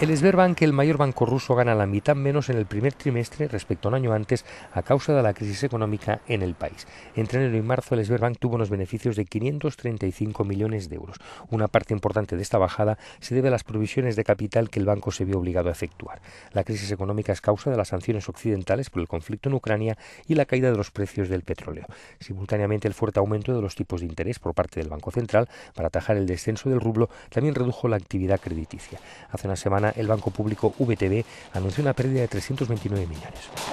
El Sberbank, el mayor banco ruso, gana la mitad menos en el primer trimestre respecto a un año antes a causa de la crisis económica en el país. Entre enero y marzo, el Sberbank tuvo unos beneficios de 535 millones de euros. Una parte importante de esta bajada se debe a las provisiones de capital que el banco se vio obligado a efectuar. La crisis económica es causa de las sanciones occidentales por el conflicto en Ucrania y la caída de los precios del petróleo. Simultáneamente, el fuerte aumento de los tipos de interés por parte del Banco Central para atajar el descenso del rublo también redujo la actividad crediticia. Hace una semana el Banco Público VTB anunció una pérdida de 329 millones.